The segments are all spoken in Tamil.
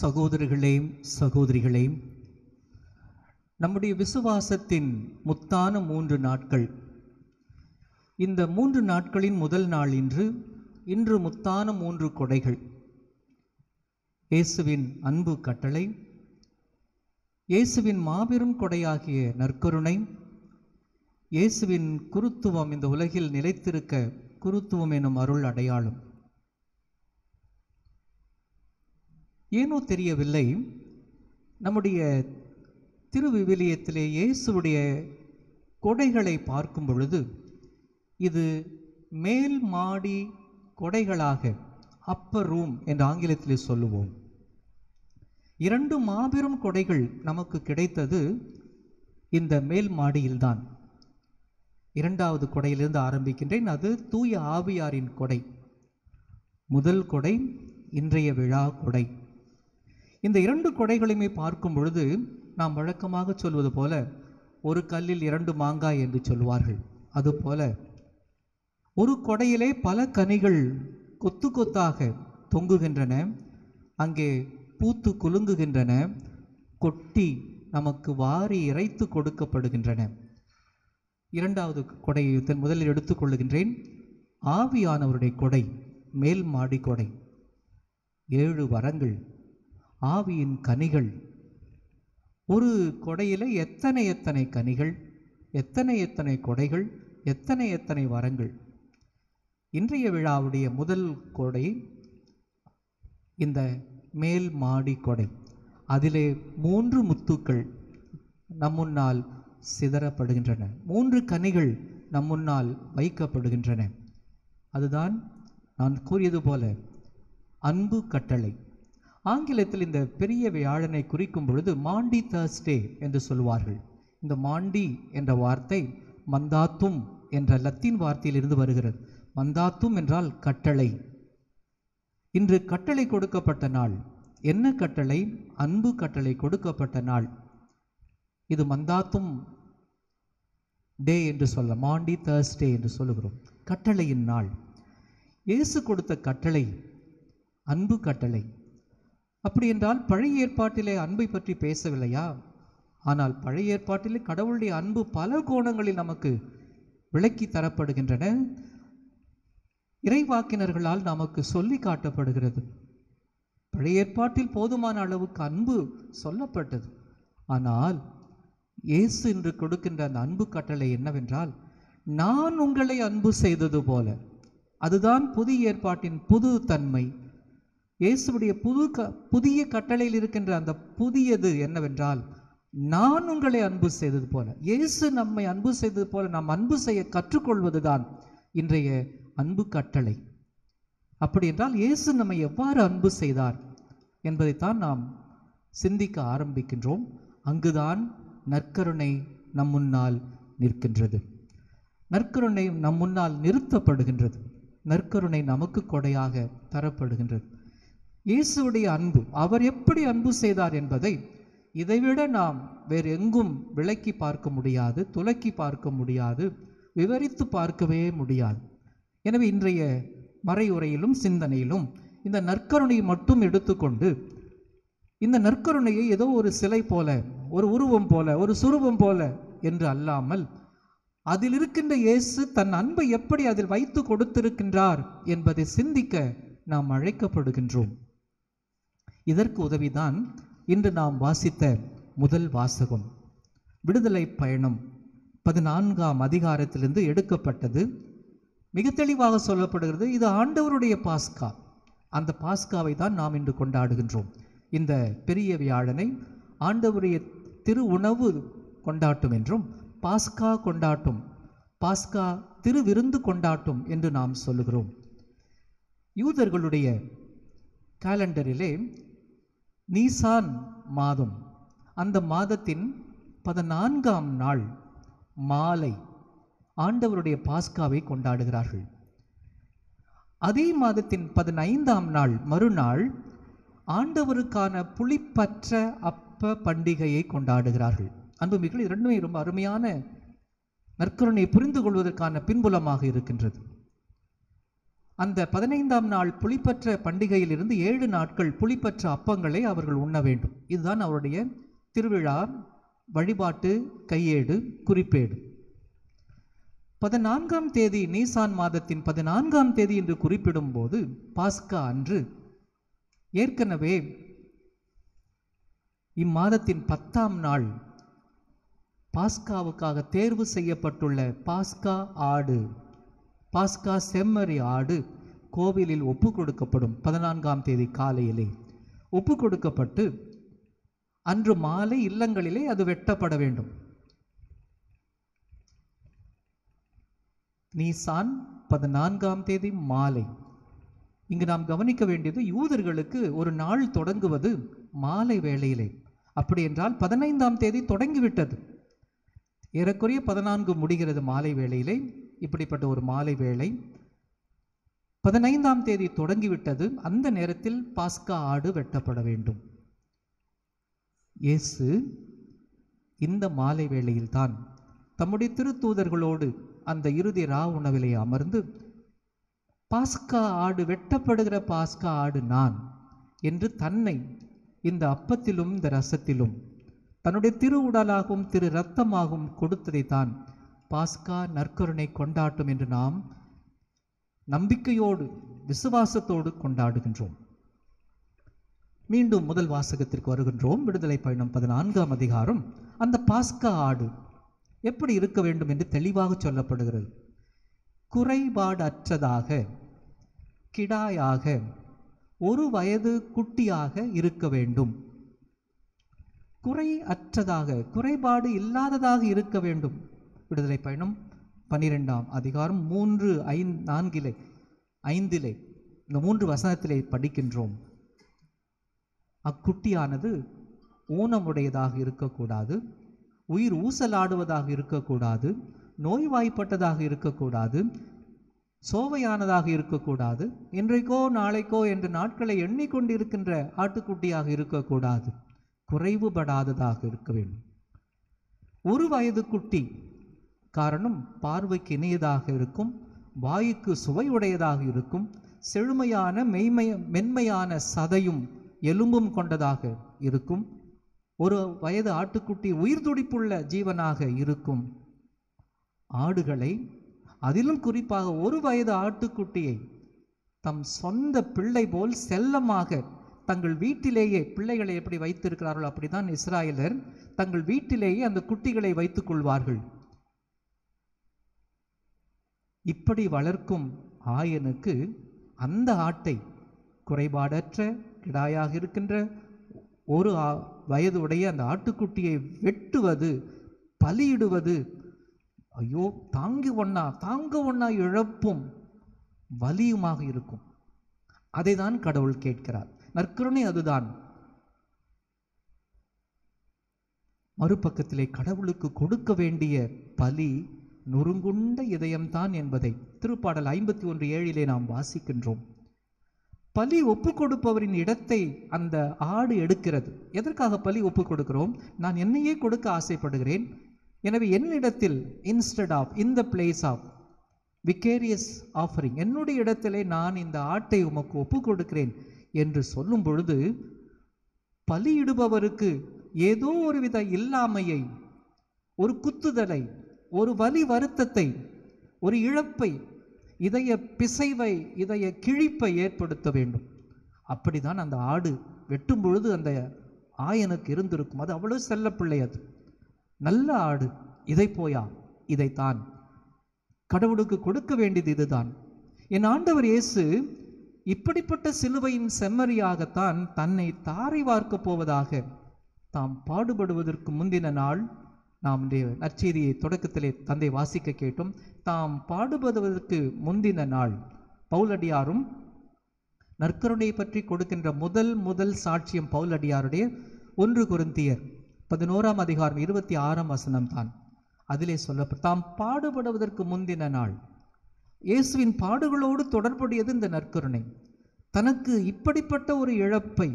சகோதரர்களையும் சகோதரிகளையும் நம்முடைய விசுவாசத்தின் முத்தான மூன்று நாட்கள் இந்த மூன்று நாட்களின் முதல் நாள் இன்று இன்று முத்தான மூன்று கொடைகள் இயேசுவின் அன்பு கட்டளை இயேசுவின் மாபெரும் கொடையாகிய நற்கருணை இயேசுவின் குருத்துவம் இந்த உலகில் நிலைத்திருக்க குருத்துவம் எனும் அருள் அடையாளம் ஏனோ தெரியவில்லை நம்முடைய திருவிவிலியத்திலே இயேசுடைய கொடைகளை பார்க்கும் பொழுது இது மேல் மாடி கொடைகளாக அப்பர் ரூம் என்று ஆங்கிலத்தில் சொல்லுவோம் இரண்டு மாபெரும் கொடைகள் நமக்கு கிடைத்தது இந்த மேல் மாடியில்தான் இரண்டாவது கொடையிலிருந்து ஆரம்பிக்கின்றேன் அது தூய ஆவியாரின் கொடை முதல் கொடை இன்றைய விழா கொடை இந்த இரண்டு கொடைகளையுமே பார்க்கும் பொழுது நாம் வழக்கமாக சொல்வது போல ஒரு கல்லில் இரண்டு மாங்காய் என்று சொல்வார்கள் அதுபோல ஒரு கொடையிலே பல கனிகள் கொத்து கொத்தாக தொங்குகின்றன அங்கே பூத்து குலுங்குகின்றன கொட்டி நமக்கு வாரி இறைத்து கொடுக்கப்படுகின்றன இரண்டாவது கொடையை முதலில் எடுத்துக்கொள்கின்றேன் ஆவியானவருடைய கொடை மேல் மாடி கொடை ஏழு வரங்கள் ஆவியின் கனிகள் ஒரு கொடையில் எத்தனை எத்தனை கனிகள் எத்தனை எத்தனை கொடைகள் எத்தனை எத்தனை வரங்கள் இன்றைய விழாவுடைய முதல் கொடை இந்த மேல் மாடி கொடை அதிலே மூன்று முத்துக்கள் நம்முன்னால் சிதறப்படுகின்றன மூன்று கனிகள் நம்முன்னால் வைக்கப்படுகின்றன அதுதான் நான் கூறியது போல அன்பு கட்டளை ஆங்கிலத்தில் இந்த பெரிய வியாழனை குறிக்கும் பொழுது மாண்டி தர்ஸ்டே என்று சொல்வார்கள் இந்த மாண்டி என்ற வார்த்தை மந்தாத்தும் என்ற லத்தீன் வார்த்தையிலிருந்து வருகிறது மந்தாத்தும் என்றால் கட்டளை இன்று கட்டளை கொடுக்கப்பட்ட நாள் என்ன கட்டளை அன்பு கட்டளை கொடுக்கப்பட்ட நாள் இது மந்தாத்தும் டே என்று சொல்ல மாண்டி தேர்ஸ்டே என்று சொல்லுகிறோம் கட்டளையின் நாள் இயேசு கொடுத்த கட்டளை அன்பு கட்டளை அப்படி என்றால் பழைய ஏற்பாட்டிலே அன்பை பற்றி பேசவில்லையா ஆனால் பழைய ஏற்பாட்டிலே கடவுளுடைய அன்பு பல கோணங்களில் நமக்கு விளக்கி தரப்படுகின்றன இறைவாக்கினர்களால் நமக்கு சொல்லி காட்டப்படுகிறது பழைய ஏற்பாட்டில் போதுமான அளவுக்கு அன்பு சொல்லப்பட்டது ஆனால் இயேசு என்று கொடுக்கின்ற அந்த அன்பு கட்டளை என்னவென்றால் நான் உங்களை அன்பு செய்தது போல அதுதான் புதிய ஏற்பாட்டின் புது தன்மை இயேசுடைய புது க புதிய கட்டளையில் இருக்கின்ற அந்த புதியது என்னவென்றால் நான் உங்களை அன்பு செய்தது போல இயேசு நம்மை அன்பு செய்தது போல நாம் அன்பு செய்ய கற்றுக்கொள்வதுதான் இன்றைய அன்பு கட்டளை அப்படி என்றால் இயேசு நம்மை எவ்வாறு அன்பு செய்தார் என்பதைத்தான் நாம் சிந்திக்க ஆரம்பிக்கின்றோம் அங்குதான் நற்கருணை நம் முன்னால் நிற்கின்றது நற்கருணை நம் முன்னால் நிறுத்தப்படுகின்றது நற்கருணை நமக்கு கொடையாக தரப்படுகின்றது இயேசுடைய அன்பு அவர் எப்படி அன்பு செய்தார் என்பதை இதைவிட நாம் வேறு எங்கும் விளக்கி பார்க்க முடியாது துலக்கி பார்க்க முடியாது விவரித்து பார்க்கவே முடியாது எனவே இன்றைய மறையுறையிலும் சிந்தனையிலும் இந்த நற்கருணையை மட்டும் எடுத்துக்கொண்டு இந்த நற்கருணையை ஏதோ ஒரு சிலை போல ஒரு உருவம் போல ஒரு சுரூபம் போல என்று அல்லாமல் அதில் இருக்கின்ற இயேசு தன் அன்பை எப்படி அதில் வைத்து கொடுத்திருக்கின்றார் என்பதை சிந்திக்க நாம் அழைக்கப்படுகின்றோம் இதற்கு உதவிதான் இன்று நாம் வாசித்த முதல் வாசகம் விடுதலை பயணம் பதினான்காம் அதிகாரத்திலிருந்து எடுக்கப்பட்டது மிக தெளிவாக சொல்லப்படுகிறது இது ஆண்டவருடைய பாஸ்கா அந்த பாஸ்காவை தான் நாம் இன்று கொண்டாடுகின்றோம் இந்த பெரிய வியாழனை ஆண்டவருடைய திரு உணவு கொண்டாட்டும் என்றும் பாஸ்கா கொண்டாட்டும் பாஸ்கா திருவிருந்து கொண்டாட்டும் என்று நாம் சொல்லுகிறோம் யூதர்களுடைய கேலண்டரிலே நீசான் மாதம் அந்த மாதத்தின் பதினான்காம் நாள் மாலை ஆண்டவருடைய பாஸ்காவை கொண்டாடுகிறார்கள் அதே மாதத்தின் பதினைந்தாம் நாள் மறுநாள் ஆண்டவருக்கான புளிப்பற்ற அப்ப பண்டிகையை கொண்டாடுகிறார்கள் அன்புமிகள் இரண்டுமே ரொம்ப அருமையான நற்கருணையை புரிந்து கொள்வதற்கான பின்புலமாக இருக்கின்றது அந்த பதினைந்தாம் நாள் புளிப்பற்ற பண்டிகையிலிருந்து ஏழு நாட்கள் புளிப்பற்ற அப்பங்களை அவர்கள் உண்ண வேண்டும் இதுதான் அவருடைய திருவிழா வழிபாட்டு கையேடு குறிப்பேடு பதினான்காம் தேதி நீசான் மாதத்தின் பதினான்காம் தேதி என்று குறிப்பிடும் போது பாஸ்கா அன்று ஏற்கனவே இம்மாதத்தின் பத்தாம் நாள் பாஸ்காவுக்காக தேர்வு செய்யப்பட்டுள்ள பாஸ்கா ஆடு பாஸ்கா செம்மறி ஆடு கோவிலில் ஒப்பு கொடுக்கப்படும் பதினான்காம் தேதி காலையிலே ஒப்பு கொடுக்கப்பட்டு அன்று மாலை இல்லங்களிலே அது வெட்டப்பட வேண்டும் நீசான் பதினான்காம் தேதி மாலை இங்கு நாம் கவனிக்க வேண்டியது யூதர்களுக்கு ஒரு நாள் தொடங்குவது மாலை வேளையிலே அப்படி என்றால் பதினைந்தாம் தேதி தொடங்கிவிட்டது ஏறக்குறைய பதினான்கு முடிகிறது மாலை வேளையிலே இப்படிப்பட்ட ஒரு மாலை வேளை பதினைந்தாம் தேதி தொடங்கிவிட்டது அந்த நேரத்தில் பாஸ்கா ஆடு வெட்டப்பட வேண்டும் இயேசு இந்த மாலை வேளையில்தான் தம்முடைய திருத்தூதர்களோடு அந்த இறுதி ரா உணவிலை அமர்ந்து பாஸ்கா ஆடு வெட்டப்படுகிற பாஸ்கா ஆடு நான் என்று தன்னை இந்த அப்பத்திலும் இந்த ரசத்திலும் தன்னுடைய திரு உடலாகவும் திரு இரத்தமாகவும் கொடுத்ததை தான் பாஸ்கா நற்கருணை கொண்டாட்டம் என்று நாம் நம்பிக்கையோடு விசுவாசத்தோடு கொண்டாடுகின்றோம் மீண்டும் முதல் வாசகத்திற்கு வருகின்றோம் விடுதலை பயணம் பதினான்காம் அதிகாரம் அந்த பாஸ்கா ஆடு எப்படி இருக்க வேண்டும் என்று தெளிவாக சொல்லப்படுகிறது குறைபாடற்றதாக கிடாயாக ஒரு வயது குட்டியாக இருக்க வேண்டும் குறை அற்றதாக குறைபாடு இல்லாததாக இருக்க வேண்டும் விடுதலை பயணம் பன்னிரெண்டாம் அதிகாரம் மூன்று ஐந் நான்கிலே ஐந்திலே இந்த மூன்று வசனத்திலே படிக்கின்றோம் அக்குட்டியானது ஊனமுடையதாக இருக்கக்கூடாது உயிர் ஊசலாடுவதாக இருக்கக்கூடாது நோய்வாய்ப்பட்டதாக இருக்கக்கூடாது சோவையானதாக இருக்கக்கூடாது இன்றைக்கோ நாளைக்கோ என்று நாட்களை எண்ணிக்கொண்டிருக்கின்ற ஆட்டுக்குட்டியாக இருக்கக்கூடாது குறைவுபடாததாக இருக்க வேண்டும் ஒரு வயது குட்டி காரணம் பார்வைக்கு இணையதாக இருக்கும் வாயுக்கு சுவையுடையதாக இருக்கும் செழுமையான மெய்மைய மென்மையான சதையும் எலும்பும் கொண்டதாக இருக்கும் ஒரு வயது ஆட்டுக்குட்டி உயிர் துடிப்புள்ள ஜீவனாக இருக்கும் ஆடுகளை அதிலும் குறிப்பாக ஒரு வயது ஆட்டுக்குட்டியை தம் சொந்த பிள்ளை போல் செல்லமாக தங்கள் வீட்டிலேயே பிள்ளைகளை எப்படி வைத்திருக்கிறார்களோ அப்படிதான் இஸ்ராயலர் தங்கள் வீட்டிலேயே அந்த குட்டிகளை வைத்துக் கொள்வார்கள் இப்படி வளர்க்கும் ஆயனுக்கு அந்த ஆட்டை குறைபாடற்ற கிடாயாக இருக்கின்ற ஒரு வயது உடைய அந்த ஆட்டுக்குட்டியை வெட்டுவது பலியிடுவது ஐயோ தாங்கி ஒன்னா தாங்க ஒன்னா இழப்பும் வலியுமாக இருக்கும் அதை தான் கடவுள் கேட்கிறார் நற்கருணை அதுதான் மறுபக்கத்திலே கடவுளுக்கு கொடுக்க வேண்டிய பலி நொறுங்குண்ட இதயம்தான் என்பதை திருப்பாடல் ஐம்பத்தி ஒன்று ஏழிலே நாம் வாசிக்கின்றோம் பலி ஒப்பு கொடுப்பவரின் இடத்தை அந்த ஆடு எடுக்கிறது எதற்காக பலி ஒப்பு கொடுக்கிறோம் நான் என்னையே கொடுக்க ஆசைப்படுகிறேன் எனவே என்னிடத்தில் instead of in the place of vicarious offering என்னுடைய இடத்திலே நான் இந்த ஆட்டை உமக்கு ஒப்பு கொடுக்கிறேன் என்று சொல்லும் பொழுது பலியிடுபவருக்கு ஏதோ ஒருவித இல்லாமையை ஒரு குத்துதலை ஒரு வலி வருத்தத்தை ஒரு இழப்பை இதய பிசைவை இதய கிழிப்பை ஏற்படுத்த வேண்டும் அப்படி தான் அந்த ஆடு வெட்டும் பொழுது அந்த ஆயனுக்கு இருந்திருக்கும் அது அவ்வளோ செல்ல பிள்ளை அது நல்ல ஆடு இதை போயா இதைத்தான் கடவுளுக்கு கொடுக்க வேண்டியது இதுதான் என் ஆண்டவர் இயேசு இப்படிப்பட்ட சிலுவையின் செம்மறியாகத்தான் தன்னை தாரை வார்க்கப் போவதாக தாம் பாடுபடுவதற்கு முந்தின நாள் நாம் இந்த நற்செய்தியை தொடக்கத்திலே தந்தை வாசிக்க கேட்டும் தாம் பாடுபடுவதற்கு முந்தின நாள் பவுலடியாரும் நற்கருணையை பற்றி கொடுக்கின்ற முதல் முதல் சாட்சியம் பவுலடியாருடைய ஒன்று குருந்தியர் பதினோராம் அதிகாரம் இருபத்தி ஆறாம் வசனம் தான் அதிலே சொல்ல தாம் பாடுபடுவதற்கு முந்தின நாள் இயேசுவின் பாடுகளோடு தொடர்புடையது இந்த நற்கருணை தனக்கு இப்படிப்பட்ட ஒரு இழப்பை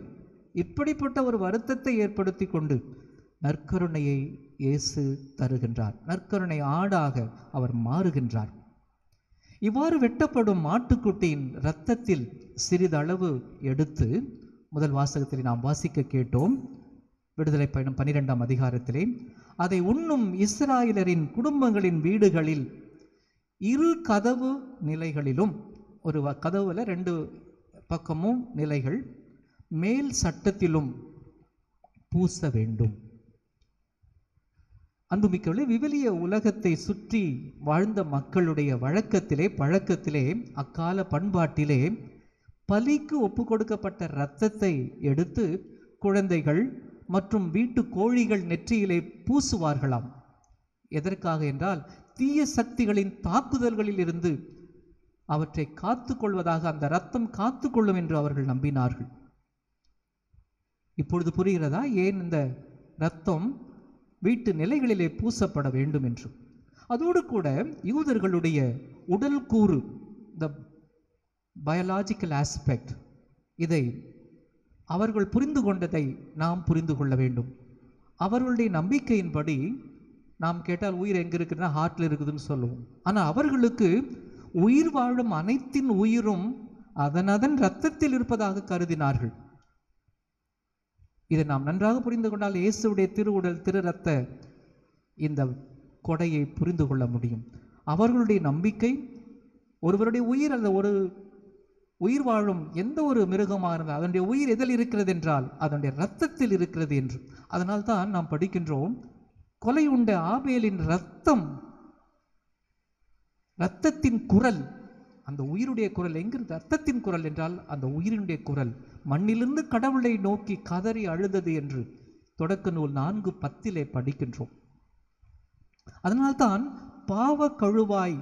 இப்படிப்பட்ட ஒரு வருத்தத்தை ஏற்படுத்தி கொண்டு நற்கருணையை இயேசு தருகின்றார் நற்கருணை ஆடாக அவர் மாறுகின்றார் இவ்வாறு வெட்டப்படும் மாட்டுக்குட்டியின் இரத்தத்தில் சிறிதளவு எடுத்து முதல் வாசகத்தில் நாம் வாசிக்க கேட்டோம் விடுதலை பயணம் பன்னிரெண்டாம் அதிகாரத்திலே அதை உண்ணும் இஸ்ராயலரின் குடும்பங்களின் வீடுகளில் இரு கதவு நிலைகளிலும் ஒரு கதவுல ரெண்டு பக்கமும் நிலைகள் மேல் சட்டத்திலும் பூச வேண்டும் அன்புமிக்கவில்லை விவிலிய உலகத்தை சுற்றி வாழ்ந்த மக்களுடைய வழக்கத்திலே பழக்கத்திலே அக்கால பண்பாட்டிலே பலிக்கு ஒப்பு கொடுக்கப்பட்ட இரத்தத்தை எடுத்து குழந்தைகள் மற்றும் வீட்டு கோழிகள் நெற்றியிலே பூசுவார்களாம் எதற்காக என்றால் தீய சக்திகளின் தாக்குதல்களில் இருந்து அவற்றை காத்து கொள்வதாக அந்த ரத்தம் காத்து கொள்ளும் என்று அவர்கள் நம்பினார்கள் இப்பொழுது புரிகிறதா ஏன் இந்த ரத்தம் வீட்டு நிலைகளிலே பூசப்பட வேண்டும் என்றும் அதோடு கூட யூதர்களுடைய உடல் கூறு த பயாலாஜிக்கல் ஆஸ்பெக்ட் இதை அவர்கள் புரிந்து கொண்டதை நாம் புரிந்து கொள்ள வேண்டும் அவர்களுடைய நம்பிக்கையின்படி நாம் கேட்டால் உயிர் எங்கே இருக்குன்னா ஹார்ட்டில் இருக்குதுன்னு சொல்லுவோம் ஆனால் அவர்களுக்கு உயிர் வாழும் அனைத்தின் உயிரும் அதன் அதன் இரத்தத்தில் இருப்பதாக கருதினார்கள் இதை நாம் நன்றாக புரிந்து கொண்டால் இயேசுடைய திருவுடல் திருரத்த இந்த கொடையை புரிந்து கொள்ள முடியும் அவர்களுடைய நம்பிக்கை ஒருவருடைய உயிர் அந்த ஒரு உயிர் வாழும் எந்த ஒரு மிருகமாக இருந்தால் அதனுடைய உயிர் எதில் இருக்கிறது என்றால் அதனுடைய இரத்தத்தில் இருக்கிறது என்று அதனால் தான் நாம் படிக்கின்றோம் கொலை உண்ட ஆபேலின் ரத்தம் ரத்தத்தின் குரல் அந்த உயிருடைய குரல் எங்கிருந்து ரத்தத்தின் குரல் என்றால் அந்த உயிரினுடைய குரல் மண்ணிலிருந்து கடவுளை நோக்கி கதறி அழுதது என்று தொடக்க நூல் நான்கு பத்திலே படிக்கின்றோம் அதனால்தான் பாவ கழுவாய்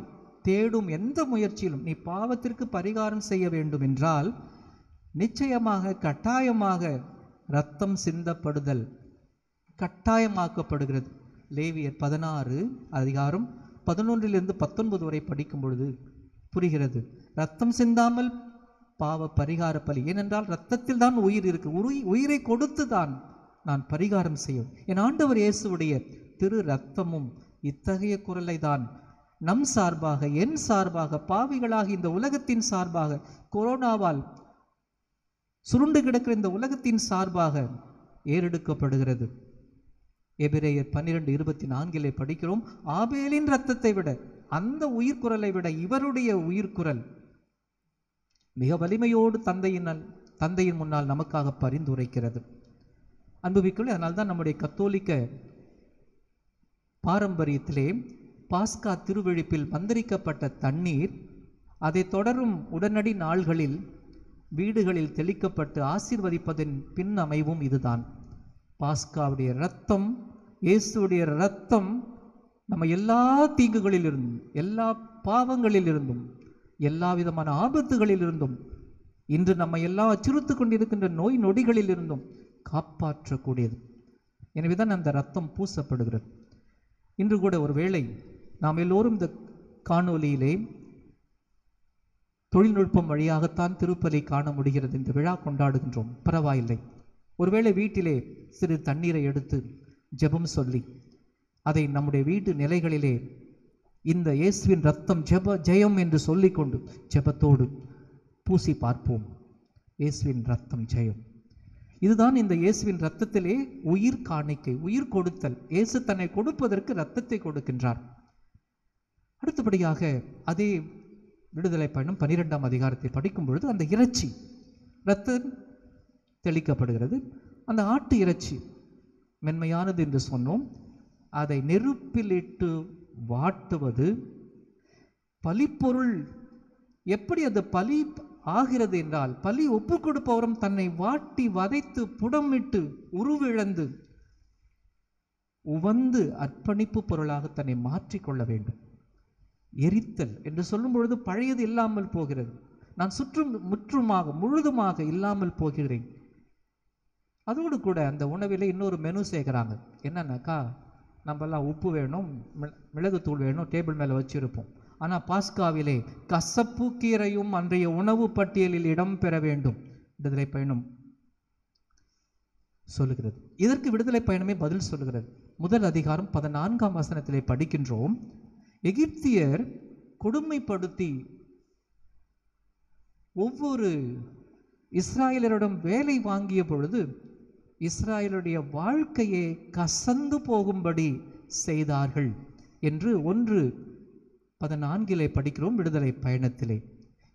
தேடும் எந்த முயற்சியிலும் நீ பாவத்திற்கு பரிகாரம் செய்ய வேண்டும் என்றால் நிச்சயமாக கட்டாயமாக ரத்தம் சிந்தப்படுதல் கட்டாயமாக்கப்படுகிறது லேவியர் பதினாறு அதிகாரம் பதினொன்றிலிருந்து பத்தொன்பது வரை படிக்கும் பொழுது புரிகிறது ரத்தம் சிந்தாமல் பாவ பரிகார பலி ஏனென்றால் ரத்தத்தில் தான் உயிர் இருக்கு உயிரை கொடுத்து தான் நான் பரிகாரம் செய்யும் என் ஆண்டவர் இயேசுடைய திரு ரத்தமும் இத்தகைய குரலை தான் நம் சார்பாக என் சார்பாக பாவிகளாக இந்த உலகத்தின் சார்பாக கொரோனாவால் சுருண்டு கிடக்கிற இந்த உலகத்தின் சார்பாக ஏறெடுக்கப்படுகிறது எபிரேயர் பன்னிரெண்டு இருபத்தி நான்கிலே படிக்கிறோம் ஆபேலின் ரத்தத்தை விட அந்த உயிர்குரலை விட இவருடைய உயிர்குரல் மிக வலிமையோடு தந்தையின் தந்தையின் முன்னால் நமக்காக பரிந்துரைக்கிறது அதனால் அதனால்தான் நம்முடைய கத்தோலிக்க பாரம்பரியத்திலே பாஸ்கா திருவிழிப்பில் பந்தரிக்கப்பட்ட தண்ணீர் அதை தொடரும் உடனடி நாள்களில் வீடுகளில் தெளிக்கப்பட்டு ஆசீர்வதிப்பதன் பின் அமைவும் இதுதான் பாஸ்காவுடைய இரத்தம் இயேசுடைய இரத்தம் நம்ம எல்லா தீங்குகளிலிருந்தும் எல்லா பாவங்களிலிருந்தும் எல்லா விதமான ஆபத்துகளில் இருந்தும் இன்று நம்ம எல்லா அச்சுறுத்து கொண்டிருக்கின்ற நோய் நொடிகளில் இருந்தும் காப்பாற்றக்கூடியது எனவே தான் அந்த ரத்தம் பூசப்படுகிறது இன்று கூட ஒரு வேளை நாம் எல்லோரும் இந்த காணொலியிலே தொழில்நுட்பம் வழியாகத்தான் திருப்பதை காண முடிகிறது இந்த விழா கொண்டாடுகின்றோம் பரவாயில்லை ஒருவேளை வீட்டிலே சிறு தண்ணீரை எடுத்து ஜெபம் சொல்லி அதை நம்முடைய வீட்டு நிலைகளிலே இந்த இயேசுவின் ரத்தம் ஜெப ஜெயம் என்று சொல்லிக்கொண்டு ஜெபத்தோடு பூசி பார்ப்போம் இயேசுவின் ரத்தம் ஜெயம் இதுதான் இந்த இயேசுவின் ரத்தத்திலே உயிர் காணிக்கை உயிர் கொடுத்தல் இயேசு தன்னை கொடுப்பதற்கு ரத்தத்தை கொடுக்கின்றார் அடுத்தபடியாக அதே விடுதலை பயணம் பனிரெண்டாம் அதிகாரத்தை படிக்கும் பொழுது அந்த இறைச்சி ரத்தம் தெளிக்கப்படுகிறது அந்த ஆட்டு இறைச்சி மென்மையானது என்று சொன்னோம் அதை நெருப்பிலிட்டு வாட்டுவது பலிப்பொருள் எப்படி அந்த பலி ஆகிறது என்றால் பலி ஒப்பு கொடுப்பவரும் தன்னை வாட்டி வதைத்து புடமிட்டு உருவிழந்து உவந்து அர்ப்பணிப்பு பொருளாக தன்னை மாற்றிக்கொள்ள வேண்டும் எரித்தல் என்று சொல்லும் பொழுது பழையது இல்லாமல் போகிறது நான் சுற்றும் முற்றுமாக முழுதுமாக இல்லாமல் போகிறேன் அதோடு கூட அந்த உணவில் இன்னொரு மெனு சேர்க்கிறாங்க என்னன்னாக்கா நம்மெல்லாம் உப்பு வேணும் மிளகுத்தூள் வேணும் டேபிள் மேலே வச்சுருப்போம் ஆனால் பாஸ்காவிலே கசப்பு கீரையும் அன்றைய உணவு பட்டியலில் இடம் பெற வேண்டும் விடுதலை பயணம் சொல்லுகிறது இதற்கு விடுதலை பயணமே பதில் சொல்லுகிறது முதல் அதிகாரம் பதினான்காம் வசனத்திலே படிக்கின்றோம் எகிப்தியர் கொடுமைப்படுத்தி ஒவ்வொரு இஸ்ராயலரிடம் வேலை வாங்கிய பொழுது இஸ்ராயலுடைய வாழ்க்கையே கசந்து போகும்படி செய்தார்கள் என்று ஒன்று பதினான்கிலே படிக்கிறோம் விடுதலை பயணத்திலே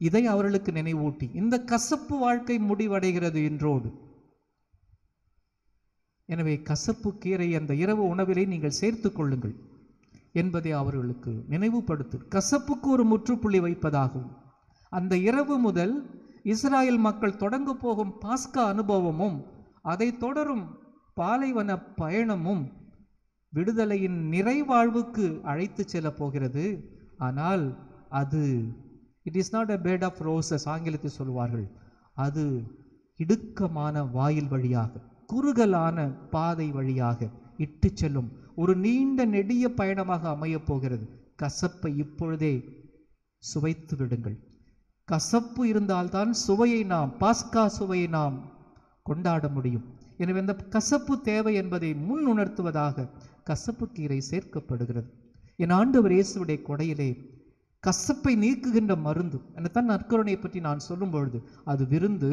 இதை அவர்களுக்கு நினைவூட்டி இந்த கசப்பு வாழ்க்கை முடிவடைகிறது என்றோடு எனவே கசப்பு கீரை அந்த இரவு உணவிலே நீங்கள் சேர்த்து கொள்ளுங்கள் என்பதை அவர்களுக்கு நினைவுபடுத்து கசப்புக்கு ஒரு முற்றுப்புள்ளி வைப்பதாகும் அந்த இரவு முதல் இஸ்ராயல் மக்கள் தொடங்க போகும் பாஸ்கா அனுபவமும் அதை தொடரும் பாலைவன பயணமும் விடுதலையின் நிறைவாழ்வுக்கு அழைத்து செல்ல போகிறது ஆனால் அது it is not a bed of roses ஆங்கிலத்தில் சொல்வார்கள் அது இடுக்கமான வாயில் வழியாக குறுகலான பாதை வழியாக இட்டு செல்லும் ஒரு நீண்ட நெடிய பயணமாக அமையப் போகிறது கசப்பை இப்பொழுதே சுவைத்து விடுங்கள் கசப்பு இருந்தால்தான் சுவையை நாம் பாஸ்கா சுவையை நாம் கொண்டாட முடியும் எனவே இந்த கசப்பு தேவை என்பதை முன் உணர்த்துவதாக கசப்பு கீரை சேர்க்கப்படுகிறது என் ஆண்டவர் இயேசுடைய கொடையிலே கசப்பை நீக்குகின்ற மருந்து என்னத்தான் நற்கருணையை பற்றி நான் சொல்லும் பொழுது அது விருந்து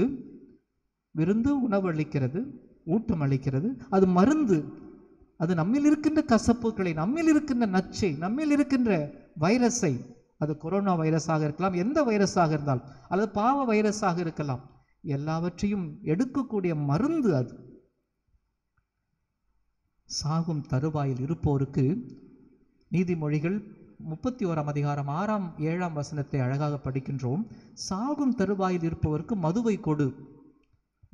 விருந்து உணவு அளிக்கிறது ஊட்டம் அளிக்கிறது அது மருந்து அது நம்மில் இருக்கின்ற கசப்புகளை நம்மில் இருக்கின்ற நச்சை நம்மில் இருக்கின்ற வைரஸை அது கொரோனா வைரஸாக இருக்கலாம் எந்த வைரஸாக இருந்தால் அல்லது பாவ வைரஸாக இருக்கலாம் எல்லாவற்றையும் எடுக்கக்கூடிய மருந்து அது சாகும் தருவாயில் இருப்போருக்கு நீதிமொழிகள் முப்பத்தி ஓராம் அதிகாரம் ஆறாம் ஏழாம் வசனத்தை அழகாக படிக்கின்றோம் சாகும் தருவாயில் இருப்பவருக்கு மதுவை கொடு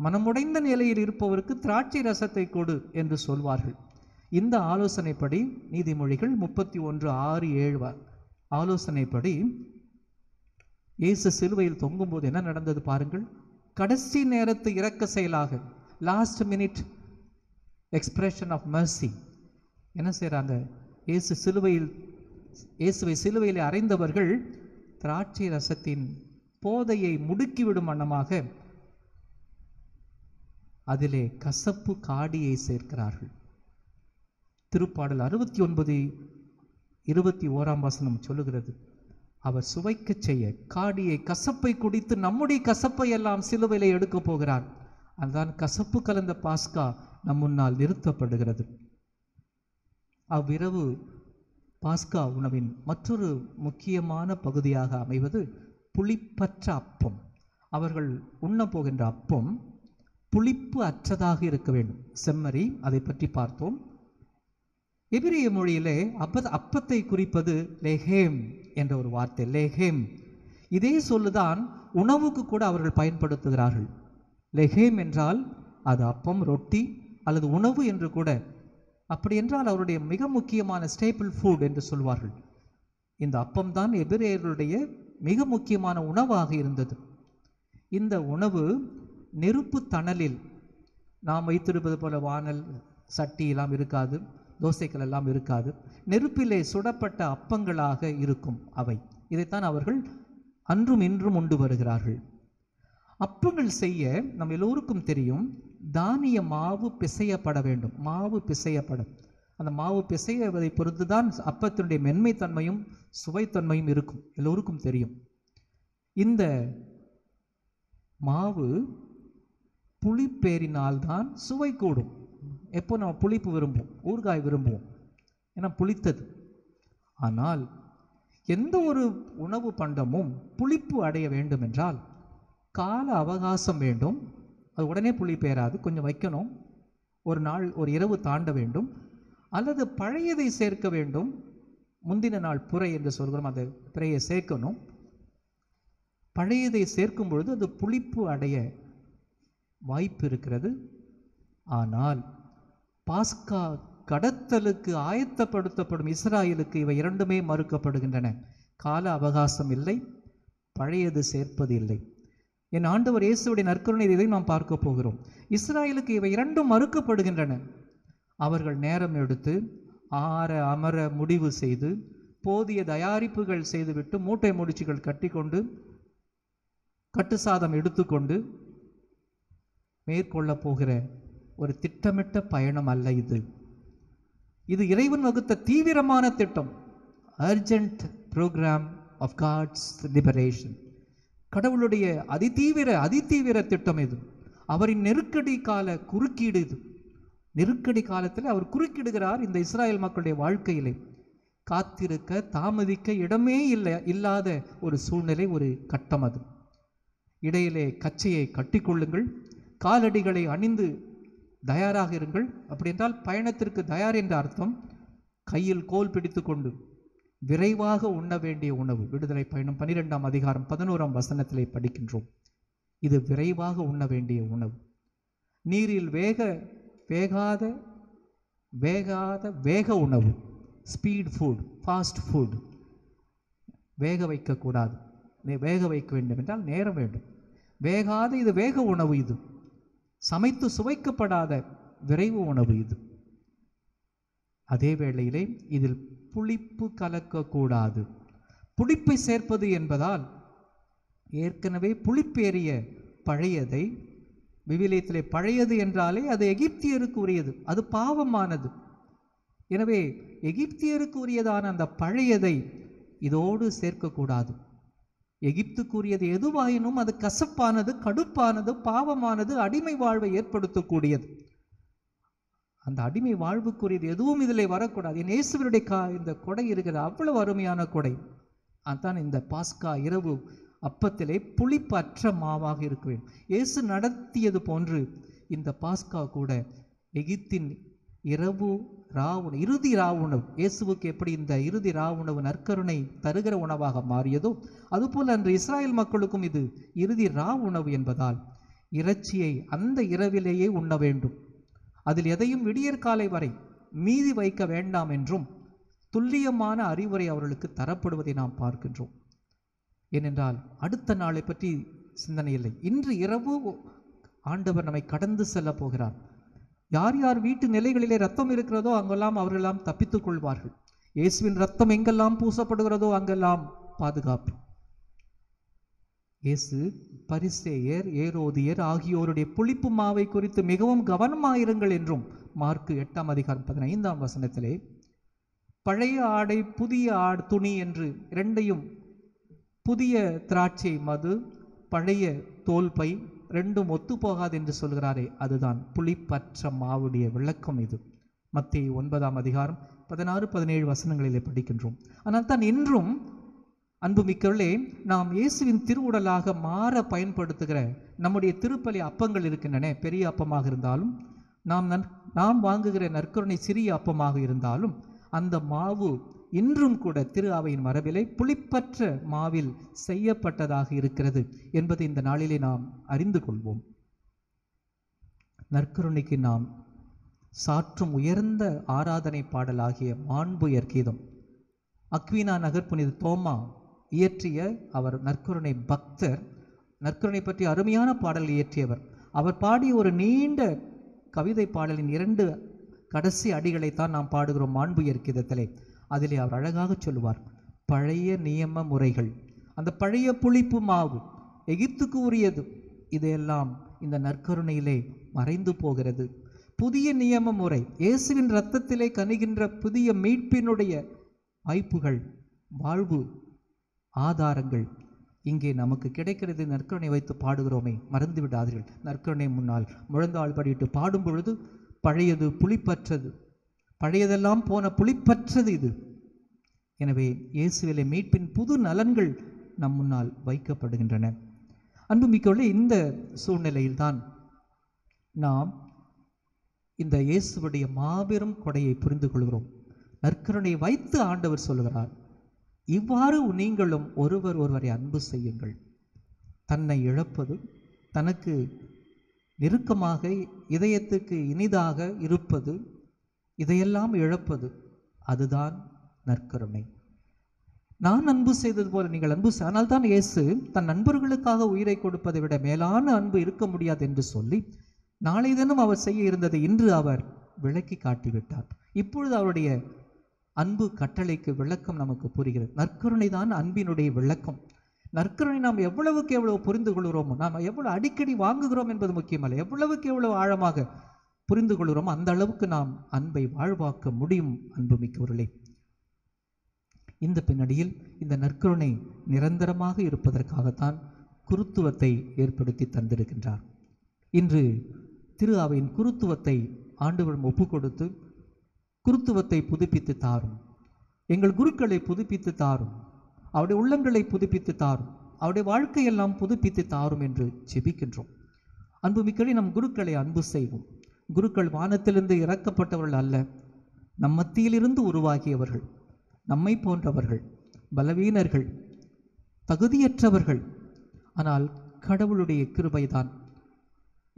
மனமுடைந்த நிலையில் இருப்பவருக்கு திராட்சை ரசத்தை கொடு என்று சொல்வார்கள் இந்த ஆலோசனைப்படி நீதிமொழிகள் முப்பத்தி ஒன்று ஆறு ஏழு ஆலோசனைப்படி இயேசு சிலுவையில் தொங்கும்போது என்ன நடந்தது பாருங்கள் கடைசி நேரத்து இறக்க செயலாக last minute expression of mercy என்ன செய்கிறாங்க இயேசு சிலுவையில் இயேசுவை சிலுவையில் அறைந்தவர்கள் திராட்சை ரசத்தின் போதையை முடுக்கிவிடும் வண்ணமாக அதிலே கசப்பு காடியை சேர்க்கிறார்கள் திருப்பாடல் அறுபத்தி ஒன்பது இருபத்தி ஓராம் வசனம் சொல்லுகிறது அவர் சுவைக்க செய்ய காடியை கசப்பை குடித்து நம்முடைய கசப்பை எல்லாம் சிலுவையில் எடுக்க போகிறார் அதுதான் கசப்பு கலந்த பாஸ்கா நம் முன்னால் நிறுத்தப்படுகிறது அவ்விரவு பாஸ்கா உணவின் மற்றொரு முக்கியமான பகுதியாக அமைவது புளிப்பற்ற அப்பம் அவர்கள் உண்ண போகின்ற அப்பம் புளிப்பு அற்றதாக இருக்க வேண்டும் செம்மறி அதை பற்றி பார்த்தோம் எபிரிய மொழியிலே அப்ப அப்பத்தை குறிப்பது லேஹேம் என்ற ஒரு வார்த்தை லேஹேம் இதே சொல்லுதான் உணவுக்கு கூட அவர்கள் பயன்படுத்துகிறார்கள் லெஹேம் என்றால் அது அப்பம் ரொட்டி அல்லது உணவு என்று கூட அப்படி என்றால் அவருடைய மிக முக்கியமான ஸ்டேபிள் ஃபுட் என்று சொல்வார்கள் இந்த அப்பம்தான் எபிரேயர்களுடைய மிக முக்கியமான உணவாக இருந்தது இந்த உணவு நெருப்பு தணலில் நாம் வைத்திருப்பது போல வானல் சட்டி எல்லாம் இருக்காது தோசைகள் எல்லாம் இருக்காது நெருப்பிலே சுடப்பட்ட அப்பங்களாக இருக்கும் அவை இதைத்தான் அவர்கள் அன்றும் இன்றும் உண்டு வருகிறார்கள் அப்பங்கள் செய்ய நம் எல்லோருக்கும் தெரியும் தானிய மாவு பிசையப்பட வேண்டும் மாவு பிசையப்படும் அந்த மாவு பிசையவதை பொறுத்து தான் அப்பத்தினுடைய மென்மைத்தன்மையும் சுவைத்தன்மையும் இருக்கும் எல்லோருக்கும் தெரியும் இந்த மாவு புளிப்பேரினால் தான் சுவை கூடும் எப்போ நம்ம புளிப்பு விரும்புவோம் ஊறுகாய் விரும்புவோம் ஏன்னா புளித்தது ஆனால் எந்த ஒரு உணவு பண்டமும் புளிப்பு அடைய வேண்டும் என்றால் கால அவகாசம் வேண்டும் அது உடனே புளி பெயராது கொஞ்சம் வைக்கணும் ஒரு நாள் ஒரு இரவு தாண்ட வேண்டும் அல்லது பழையதை சேர்க்க வேண்டும் முந்தின நாள் புரை என்று சொல்கிறோம் அந்த பிறையை சேர்க்கணும் பழையதை சேர்க்கும் பொழுது அது புளிப்பு அடைய வாய்ப்பு இருக்கிறது ஆனால் பாஸ்கா கடத்தலுக்கு ஆயத்தப்படுத்தப்படும் இஸ்ராயலுக்கு இவை இரண்டுமே மறுக்கப்படுகின்றன கால அவகாசம் இல்லை பழையது சேர்ப்பது இல்லை என் ஆண்டவர் இயேசுடைய நற்கருணை இதை நாம் பார்க்க போகிறோம் இஸ்ராயலுக்கு இவை இரண்டும் மறுக்கப்படுகின்றன அவர்கள் நேரம் எடுத்து ஆற அமர முடிவு செய்து போதிய தயாரிப்புகள் செய்துவிட்டு மூட்டை முடிச்சுகள் கட்டிக்கொண்டு கட்டுசாதம் எடுத்துக்கொண்டு மேற்கொள்ளப் போகிற ஒரு திட்டமிட்ட பயணம் அல்ல இது இது இறைவன் வகுத்த தீவிரமான திட்டம் urgent programme of God's liberation கடவுளுடைய அதிதீவிர அதிதீவிர திட்டம் இது அவரின் நெருக்கடி கால குறுக்கீடு இது நெருக்கடி காலத்தில் அவர் குறுக்கிடுகிறார் இந்த இஸ்ராயல் மக்களுடைய வாழ்க்கையிலே காத்திருக்க தாமதிக்க இடமே இல்லை இல்லாத ஒரு சூழ்நிலை ஒரு கட்டம் அது இடையிலே கச்சையை கட்டிக்கொள்ளுங்கள் காலடிகளை அணிந்து தயாராக இருங்கள் அப்படி என்றால் பயணத்திற்கு தயார் என்ற அர்த்தம் கையில் கோல் பிடித்து கொண்டு விரைவாக உண்ண வேண்டிய உணவு விடுதலை பயணம் பன்னிரெண்டாம் அதிகாரம் பதினோராம் வசனத்திலே படிக்கின்றோம் இது விரைவாக உண்ண வேண்டிய உணவு நீரில் வேக வேகாத வேகாத வேக உணவு ஸ்பீட் ஃபுட் ஃபாஸ்ட் ஃபுட் வேக வைக்கக்கூடாது வேக வைக்க வேண்டும் என்றால் நேரம் வேண்டும் வேகாத இது வேக உணவு இது சமைத்து சுவைக்கப்படாத விரைவு உணவு இது அதே வேளையிலே இதில் புளிப்பு கலக்கக்கூடாது புளிப்பை சேர்ப்பது என்பதால் ஏற்கனவே புளிப்பேறிய பழையதை விவிலியத்திலே பழையது என்றாலே அது எகிப்தியருக்கு உரியது அது பாவமானது எனவே எகிப்தியருக்கு உரியதான அந்த பழையதை இதோடு சேர்க்கக்கூடாது எகிப்து கூறியது எதுவாயினும் அது கசப்பானது கடுப்பானது பாவமானது அடிமை வாழ்வை ஏற்படுத்தக்கூடியது அந்த அடிமை வாழ்வுக்குரியது எதுவும் இதில் வரக்கூடாது என் இயேசுவருடைய கா இந்த கொடை இருக்கிறது அவ்வளவு அருமையான கொடை அதான் இந்த பாஸ்கா இரவு அப்பத்திலே புளிப்பற்ற மாவாக இருக்க வேண்டும் இயேசு நடத்தியது போன்று இந்த பாஸ்கா கூட எகிப்தின் இரவு ராவுணவு இறுதி ராவுணவு இயேசுவுக்கு எப்படி இந்த இறுதி ராவுணவு நற்கருணை தருகிற உணவாக மாறியதோ அதுபோல் அன்று இஸ்ராயல் மக்களுக்கும் இது இறுதி ராவுணவு என்பதால் இறைச்சியை அந்த இரவிலேயே உண்ண வேண்டும் அதில் எதையும் விடியற்காலை வரை மீதி வைக்க வேண்டாம் என்றும் துல்லியமான அறிவுரை அவர்களுக்கு தரப்படுவதை நாம் பார்க்கின்றோம் ஏனென்றால் அடுத்த நாளை பற்றி சிந்தனை இல்லை இன்று இரவு ஆண்டவர் நம்மை கடந்து செல்ல போகிறார் யார் யார் வீட்டு நிலைகளிலே ரத்தம் இருக்கிறதோ அங்கெல்லாம் அவர்களெல்லாம் தப்பித்துக் கொள்வார்கள் இயேசுவின் ரத்தம் எங்கெல்லாம் பூசப்படுகிறதோ அங்கெல்லாம் பாதுகாப்பு இயேசு பரிசேயர் ஏரோதியர் ஆகியோருடைய புளிப்பு மாவை குறித்து மிகவும் கவனமாயிருங்கள் என்றும் மார்க்கு எட்டாம் அதிகாரம் பதினைந்தாம் வசனத்திலே பழைய ஆடை புதிய ஆடு துணி என்று இரண்டையும் புதிய திராட்சை மது பழைய தோல்பை ரெண்டும் ஒத்து போகாது என்று சொல்கிறாரே அதுதான் புளிப்பற்ற மாவுடைய விளக்கம் இது மத்திய ஒன்பதாம் அதிகாரம் பதினாறு பதினேழு வசனங்களிலே படிக்கின்றோம் ஆனால் தான் இன்றும் அன்புமிக்கவர்களே நாம் இயேசுவின் திருவுடலாக மாற பயன்படுத்துகிற நம்முடைய திருப்பலி அப்பங்கள் இருக்கின்றன பெரிய அப்பமாக இருந்தாலும் நாம் நன் நாம் வாங்குகிற நற்கருணை சிறிய அப்பமாக இருந்தாலும் அந்த மாவு இன்றும் கூட திரு அவையின் மரபிலை புளிப்பற்ற மாவில் செய்யப்பட்டதாக இருக்கிறது என்பதை இந்த நாளிலே நாம் அறிந்து கொள்வோம் நற்கருணைக்கு நாம் சாற்றும் உயர்ந்த ஆராதனை பாடலாகிய மாண்புயர் கீதம் அக்வினா நகர் புனித தோமா இயற்றிய அவர் நற்கருணை பக்தர் நற்கருணை பற்றி அருமையான பாடல் இயற்றியவர் அவர் பாடிய ஒரு நீண்ட கவிதை பாடலின் இரண்டு கடைசி அடிகளைத்தான் நாம் பாடுகிறோம் மாண்புயர் கீதத்திலே அதிலே அவர் அழகாக சொல்லுவார் பழைய நியம முறைகள் அந்த பழைய புளிப்பு மாவு எகிப்துக்கு உரியது இதையெல்லாம் இந்த நற்கருணையிலே மறைந்து போகிறது புதிய நியம முறை இயேசுவின் இரத்தத்திலே கனிகின்ற புதிய மீட்பினுடைய வாய்ப்புகள் வாழ்வு ஆதாரங்கள் இங்கே நமக்கு கிடைக்கிறது நற்கருணை வைத்து பாடுகிறோமே மறந்து விடாதீர்கள் நற்கருணை முன்னால் முழந்தாள் படிட்டு பாடும் பொழுது பழையது புளிப்பற்றது பழையதெல்லாம் போன புளிப்பற்றது இது எனவே இயேசுவிலை மீட்பின் புது நலன்கள் நம் முன்னால் வைக்கப்படுகின்றன அன்புமிக்கவுள்ள இந்த சூழ்நிலையில்தான் நாம் இந்த இயேசுவுடைய மாபெரும் கொடையை புரிந்து கொள்கிறோம் நற்கருணை வைத்து ஆண்டவர் சொல்கிறார் இவ்வாறு நீங்களும் ஒருவர் ஒருவரை அன்பு செய்யுங்கள் தன்னை இழப்பது தனக்கு நெருக்கமாக இதயத்துக்கு இனிதாக இருப்பது இதையெல்லாம் இழப்பது அதுதான் நற்கருமை நான் அன்பு செய்தது போல நீங்கள் அன்பு ஆனால் தான் இயேசு தன் நண்பர்களுக்காக உயிரை கொடுப்பதை விட மேலான அன்பு இருக்க முடியாது என்று சொல்லி நாளை தினம் அவர் செய்ய இருந்ததை இன்று அவர் விளக்கி காட்டிவிட்டார் இப்பொழுது அவருடைய அன்பு கட்டளைக்கு விளக்கம் நமக்கு புரிகிறது நற்கருணை தான் அன்பினுடைய விளக்கம் நற்கருணை நாம் எவ்வளவுக்கு எவ்வளவு புரிந்து கொள்கிறோமோ நாம் எவ்வளவு அடிக்கடி வாங்குகிறோம் என்பது முக்கியமல்ல எவ்வளவுக்கு எவ்வளவு ஆழமாக புரிந்து கொள்கிறோம் அந்த அளவுக்கு நாம் அன்பை வாழ்வாக்க முடியும் அன்புமிக்கவர்களே இந்த பின்னணியில் இந்த நற்கருணை நிரந்தரமாக இருப்பதற்காகத்தான் குருத்துவத்தை ஏற்படுத்தி தந்திருக்கின்றார் இன்று திரு அவையின் குருத்துவத்தை ஆண்டுகளும் ஒப்பு கொடுத்து குருத்துவத்தை புதுப்பித்து தாரும் எங்கள் குருக்களை புதுப்பித்து தாரும் அவருடைய உள்ளங்களை புதுப்பித்து தாரும் அவருடைய வாழ்க்கையெல்லாம் புதுப்பித்து தாரும் என்று செபிக்கின்றோம் அன்புமிக்கடி நம் குருக்களை அன்பு செய்வோம் குருக்கள் வானத்திலிருந்து இறக்கப்பட்டவர்கள் அல்ல நம் மத்தியிலிருந்து உருவாகியவர்கள் நம்மை போன்றவர்கள் பலவீனர்கள் தகுதியற்றவர்கள் ஆனால் கடவுளுடைய கிருபைதான்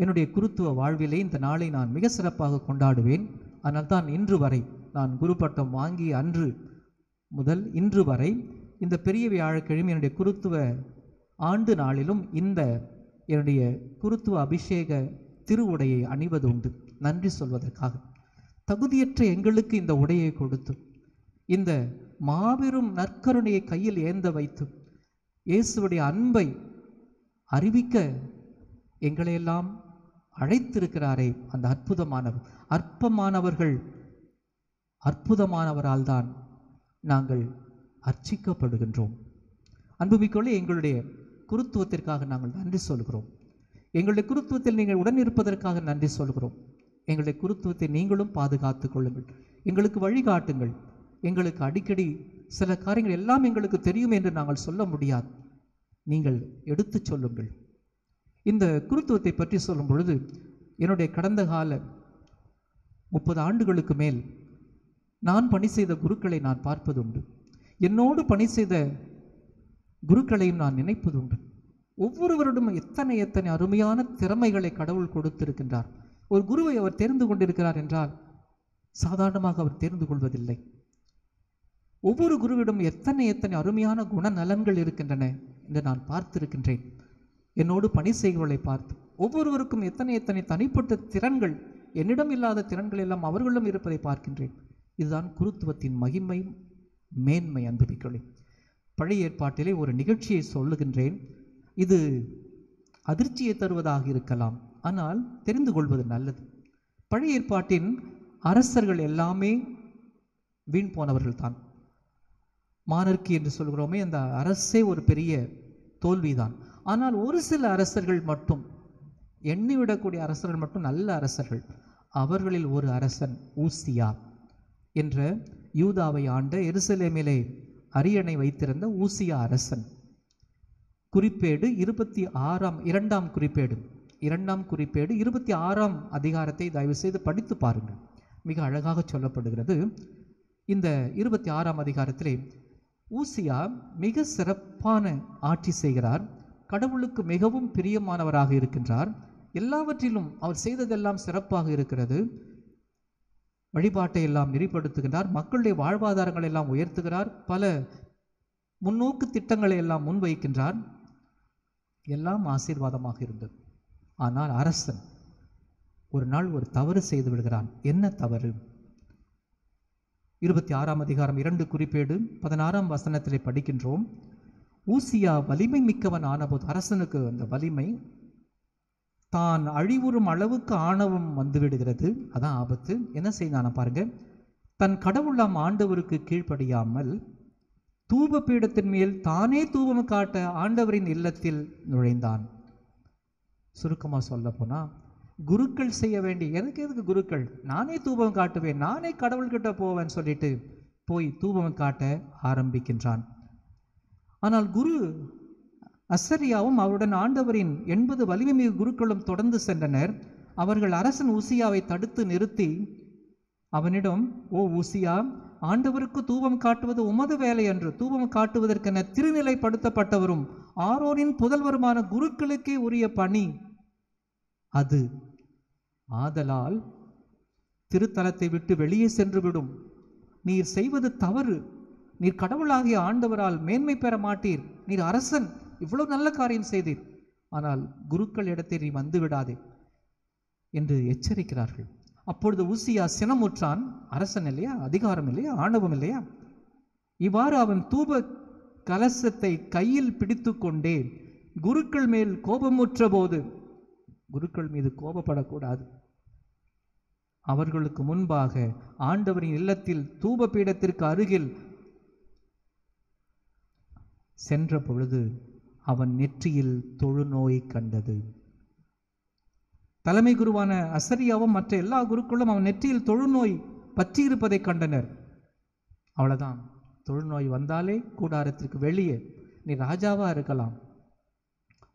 என்னுடைய குருத்துவ வாழ்விலே இந்த நாளை நான் மிக சிறப்பாக கொண்டாடுவேன் ஆனால் தான் இன்று வரை நான் குரு பட்டம் வாங்கிய அன்று முதல் இன்று வரை இந்த பெரிய வியாழக்கிழமை என்னுடைய குருத்துவ ஆண்டு நாளிலும் இந்த என்னுடைய குருத்துவ அபிஷேக திருவுடையை அணிவது உண்டு நன்றி சொல்வதற்காக தகுதியற்ற எங்களுக்கு இந்த உடையை கொடுத்து இந்த மாபெரும் நற்கருணையை கையில் ஏந்த வைத்து இயேசுடைய அன்பை அறிவிக்க எங்களையெல்லாம் அழைத்திருக்கிறாரே அந்த அற்புதமானவர் அற்பமானவர்கள் அற்புதமானவரால் தான் நாங்கள் அர்ச்சிக்கப்படுகின்றோம் அன்புமிக்கொள்ள எங்களுடைய குருத்துவத்திற்காக நாங்கள் நன்றி சொல்கிறோம் எங்களுடைய குருத்துவத்தில் நீங்கள் உடன் இருப்பதற்காக நன்றி சொல்கிறோம் எங்களுடைய குருத்துவத்தை நீங்களும் பாதுகாத்து கொள்ளுங்கள் எங்களுக்கு வழிகாட்டுங்கள் எங்களுக்கு அடிக்கடி சில காரியங்கள் எல்லாம் எங்களுக்கு தெரியும் என்று நாங்கள் சொல்ல முடியாது நீங்கள் எடுத்து சொல்லுங்கள் இந்த குருத்துவத்தை பற்றி சொல்லும் பொழுது என்னுடைய கடந்த கால முப்பது ஆண்டுகளுக்கு மேல் நான் பணி செய்த குருக்களை நான் பார்ப்பதுண்டு என்னோடு பணி செய்த குருக்களையும் நான் நினைப்பதுண்டு ஒவ்வொருவரிடமும் எத்தனை எத்தனை அருமையான திறமைகளை கடவுள் கொடுத்திருக்கின்றார் ஒரு குருவை அவர் தெரிந்து கொண்டிருக்கிறார் என்றால் சாதாரணமாக அவர் தெரிந்து கொள்வதில்லை ஒவ்வொரு குருவிடம் எத்தனை எத்தனை அருமையான குணநலன்கள் இருக்கின்றன என்று நான் பார்த்திருக்கின்றேன் என்னோடு பணி செய்கிறவர்களை பார்த்து ஒவ்வொருவருக்கும் எத்தனை எத்தனை தனிப்பட்ட திறன்கள் என்னிடம் இல்லாத திறன்கள் எல்லாம் அவர்களும் இருப்பதை பார்க்கின்றேன் இதுதான் குருத்துவத்தின் மகிமையும் மேன்மை அன்புமிக்களே பழைய ஏற்பாட்டிலே ஒரு நிகழ்ச்சியை சொல்லுகின்றேன் இது அதிர்ச்சியை தருவதாக இருக்கலாம் ஆனால் தெரிந்து கொள்வது நல்லது பழைய ஏற்பாட்டின் அரசர்கள் எல்லாமே வீண் போனவர்கள் தான் மானர்க்கி என்று சொல்கிறோமே அந்த அரசே ஒரு பெரிய தோல்விதான் ஆனால் ஒரு சில அரசர்கள் மட்டும் எண்ணிவிடக்கூடிய அரசர்கள் மட்டும் நல்ல அரசர்கள் அவர்களில் ஒரு அரசன் ஊசியா என்ற யூதாவை ஆண்ட எருசலேமிலே அரியணை வைத்திருந்த ஊசியா அரசன் குறிப்பேடு இருபத்தி ஆறாம் இரண்டாம் குறிப்பேடு இரண்டாம் குறிப்பேடு இருபத்தி ஆறாம் அதிகாரத்தை தயவு செய்து படித்து பாருங்கள் மிக அழகாக சொல்லப்படுகிறது இந்த இருபத்தி ஆறாம் அதிகாரத்திலே ஊசியா மிக சிறப்பான ஆட்சி செய்கிறார் கடவுளுக்கு மிகவும் பிரியமானவராக இருக்கின்றார் எல்லாவற்றிலும் அவர் செய்ததெல்லாம் சிறப்பாக இருக்கிறது வழிபாட்டை எல்லாம் நெறிப்படுத்துகின்றார் மக்களுடைய வாழ்வாதாரங்களை எல்லாம் உயர்த்துகிறார் பல முன்னோக்கு திட்டங்களை எல்லாம் முன்வைக்கின்றார் எல்லாம் ஆசீர்வாதமாக இருந்தது ஆனால் அரசன் ஒரு நாள் ஒரு தவறு செய்து விடுகிறான் என்ன தவறு இருபத்தி ஆறாம் அதிகாரம் இரண்டு குறிப்பேடு பதினாறாம் வசனத்திலே படிக்கின்றோம் ஊசியா வலிமை மிக்கவன் ஆனபோது அரசனுக்கு அந்த வலிமை தான் அழிவுறும் அளவுக்கு ஆணவம் வந்துவிடுகிறது அதான் ஆபத்து என்ன செய்தான பாருங்க தன் கடவுளாம் ஆண்டவருக்கு கீழ்ப்படியாமல் தூப பீடத்தின் மேல் தானே தூபம் காட்ட ஆண்டவரின் இல்லத்தில் நுழைந்தான் சுருக்கமாக சொல்ல போனால் குருக்கள் செய்ய வேண்டிய எனக்கு எதுக்கு குருக்கள் நானே தூபம் காட்டுவேன் நானே கடவுள்கிட்ட போவேன் சொல்லிட்டு போய் தூபம் காட்ட ஆரம்பிக்கின்றான் ஆனால் குரு அசரியாவும் அவருடன் ஆண்டவரின் எண்பது வலிமைமிகு குருக்களும் தொடர்ந்து சென்றனர் அவர்கள் அரசன் ஊசியாவை தடுத்து நிறுத்தி அவனிடம் ஓ ஊசியா ஆண்டவருக்கு தூபம் காட்டுவது உமது வேலை என்று தூபம் காட்டுவதற்கென திருநிலைப்படுத்தப்பட்டவரும் ஆரோனின் புதல்வருமான குருக்களுக்கே உரிய பணி அது ஆதலால் திருத்தலத்தை விட்டு வெளியே சென்றுவிடும் நீர் செய்வது தவறு நீர் கடவுளாகிய ஆண்டவரால் மேன்மை பெற மாட்டீர் நீர் அரசன் இவ்வளவு நல்ல காரியம் செய்தீர் ஆனால் குருக்கள் இடத்தை நீ வந்து விடாதே என்று எச்சரிக்கிறார்கள் அப்பொழுது ஊசியா சினமுற்றான் அரசன் இல்லையா அதிகாரம் இல்லையா ஆணவம் இல்லையா இவ்வாறு அவன் தூப கலசத்தை கையில் பிடித்து கொண்டே குருக்கள் மேல் கோபமுற்ற போது குருக்கள் மீது கோபப்படக்கூடாது அவர்களுக்கு முன்பாக ஆண்டவரின் இல்லத்தில் தூப பீடத்திற்கு அருகில் சென்ற பொழுது அவன் நெற்றியில் தொழுநோய் கண்டது தலைமை குருவான அசரியாவும் மற்ற எல்லா குருக்களும் அவன் நெற்றியில் தொழுநோய் பற்றி இருப்பதை கண்டனர் அவ்வளோதான் தொழுநோய் வந்தாலே கூடாரத்திற்கு வெளியே நீ ராஜாவாக இருக்கலாம்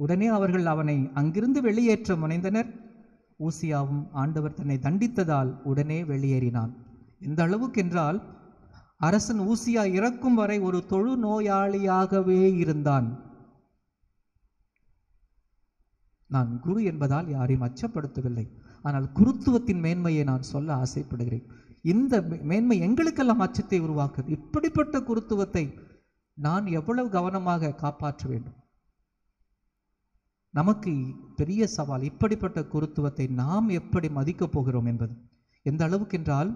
உடனே அவர்கள் அவனை அங்கிருந்து வெளியேற்ற முனைந்தனர் ஊசியாவும் ஆண்டவர் தன்னை தண்டித்ததால் உடனே வெளியேறினான் இந்த என்றால் அரசன் ஊசியா இறக்கும் வரை ஒரு தொழு நோயாளியாகவே இருந்தான் நான் குரு என்பதால் யாரையும் அச்சப்படுத்தவில்லை ஆனால் குருத்துவத்தின் மேன்மையை நான் சொல்ல ஆசைப்படுகிறேன் இந்த மேன்மை எங்களுக்கெல்லாம் அச்சத்தை உருவாக்குது இப்படிப்பட்ட குருத்துவத்தை நான் எவ்வளவு கவனமாக காப்பாற்ற வேண்டும் நமக்கு பெரிய சவால் இப்படிப்பட்ட குருத்துவத்தை நாம் எப்படி மதிக்கப் போகிறோம் என்பது எந்த அளவுக்கு என்றால்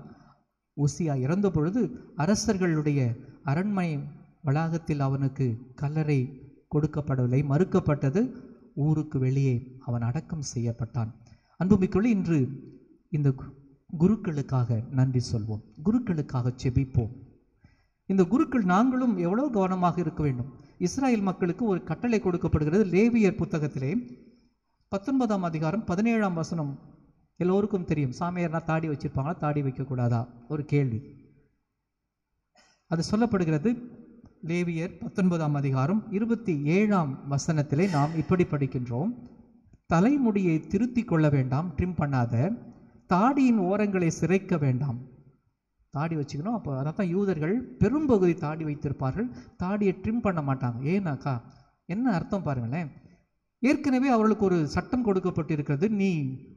உசியா இறந்த பொழுது அரசர்களுடைய அரண்மனை வளாகத்தில் அவனுக்கு கல்லறை கொடுக்கப்படவில்லை மறுக்கப்பட்டது ஊருக்கு வெளியே அவன் அடக்கம் செய்யப்பட்டான் அன்புமிக்குள்ளே இன்று இந்த குருக்களுக்காக நன்றி சொல்வோம் குருக்களுக்காக செபிப்போம் இந்த குருக்கள் நாங்களும் எவ்வளவு கவனமாக இருக்க வேண்டும் இஸ்ராயல் மக்களுக்கு ஒரு கட்டளை கொடுக்கப்படுகிறது லேவியர் புத்தகத்திலே பத்தொன்பதாம் அதிகாரம் பதினேழாம் வசனம் எல்லோருக்கும் தெரியும் சாமியார்னா தாடி வச்சிருப்பாங்களா தாடி வைக்கக்கூடாதா ஒரு கேள்வி அது சொல்லப்படுகிறது லேவியர் பத்தொன்பதாம் அதிகாரம் இருபத்தி ஏழாம் வசனத்திலே நாம் இப்படி படிக்கின்றோம் தலைமுடியை திருத்தி கொள்ள வேண்டாம் ட்ரிம் பண்ணாத தாடியின் ஓரங்களை சிறைக்க வேண்டாம் தாடி வச்சுக்கணும் அப்போ அதான் யூதர்கள் பெரும்பகுதி தாடி வைத்திருப்பார்கள் தாடியை ட்ரிம் பண்ண மாட்டாங்க ஏன்னாக்கா என்ன அர்த்தம் பாருங்களேன் ஏற்கனவே அவர்களுக்கு ஒரு சட்டம் கொடுக்கப்பட்டிருக்கிறது நீ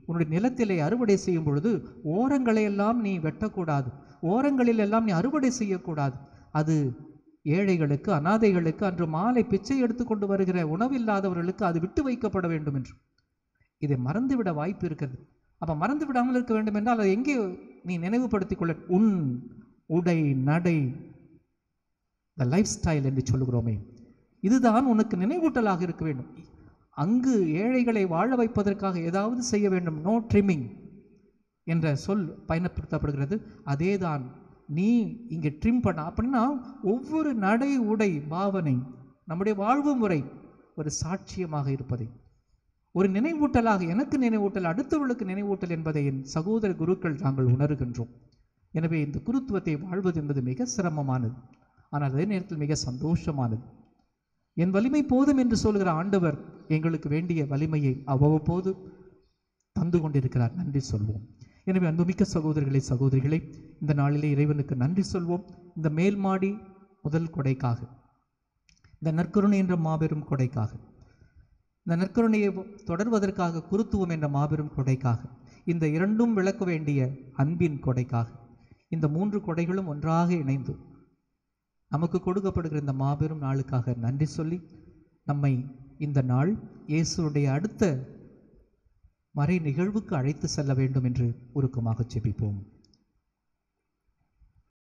உன்னுடைய நிலத்திலே அறுவடை செய்யும் பொழுது ஓரங்களையெல்லாம் நீ வெட்டக்கூடாது ஓரங்களில் எல்லாம் நீ அறுவடை செய்யக்கூடாது அது ஏழைகளுக்கு அனாதைகளுக்கு அன்று மாலை பிச்சை எடுத்துக்கொண்டு வருகிற உணவில்லாதவர்களுக்கு அது விட்டு வைக்கப்பட வேண்டும் என்று இதை மறந்துவிட வாய்ப்பு இருக்கிறது அப்போ மறந்து விடாமல் இருக்க வேண்டும் என்றால் அதை எங்கே நீ நினைவுபடுத்திக் கொள்ள உன் உடை நடை த லைஃப் ஸ்டைல் என்று சொல்லுகிறோமே இதுதான் உனக்கு நினைவூட்டலாக இருக்க வேண்டும் அங்கு ஏழைகளை வாழ வைப்பதற்காக ஏதாவது செய்ய வேண்டும் நோ ட்ரிம்மிங் என்ற சொல் பயன்படுத்தப்படுகிறது அதேதான் நீ இங்கே ட்ரிம் பண்ண அப்படின்னா ஒவ்வொரு நடை உடை பாவனை நம்முடைய வாழ்வு முறை ஒரு சாட்சியமாக இருப்பதை ஒரு நினைவூட்டலாக எனக்கு நினைவூட்டல் அடுத்தவர்களுக்கு நினைவூட்டல் என்பதை என் சகோதர குருக்கள் நாங்கள் உணர்கின்றோம் எனவே இந்த குருத்துவத்தை வாழ்வது என்பது மிக சிரமமானது ஆனால் அதே நேரத்தில் மிக சந்தோஷமானது என் வலிமை போதும் என்று சொல்கிற ஆண்டவர் எங்களுக்கு வேண்டிய வலிமையை அவ்வப்போது தந்து கொண்டிருக்கிறார் நன்றி சொல்வோம் எனவே அன்புமிக்க சகோதரிகளை சகோதரிகளை இந்த நாளிலே இறைவனுக்கு நன்றி சொல்வோம் இந்த மேல்மாடி முதல் கொடைக்காக இந்த நற்கருணை என்ற மாபெரும் கொடைக்காக இந்த நற்கருணையை தொடர்வதற்காக குருத்துவம் என்ற மாபெரும் கொடைக்காக இந்த இரண்டும் விளக்க வேண்டிய அன்பின் கொடைக்காக இந்த மூன்று கொடைகளும் ஒன்றாக இணைந்து நமக்கு கொடுக்கப்படுகிற இந்த மாபெரும் நாளுக்காக நன்றி சொல்லி நம்மை இந்த நாள் இயேசுடைய அடுத்த மறை நிகழ்வுக்கு அழைத்து செல்ல வேண்டும் என்று உருக்கமாக செபிப்போம்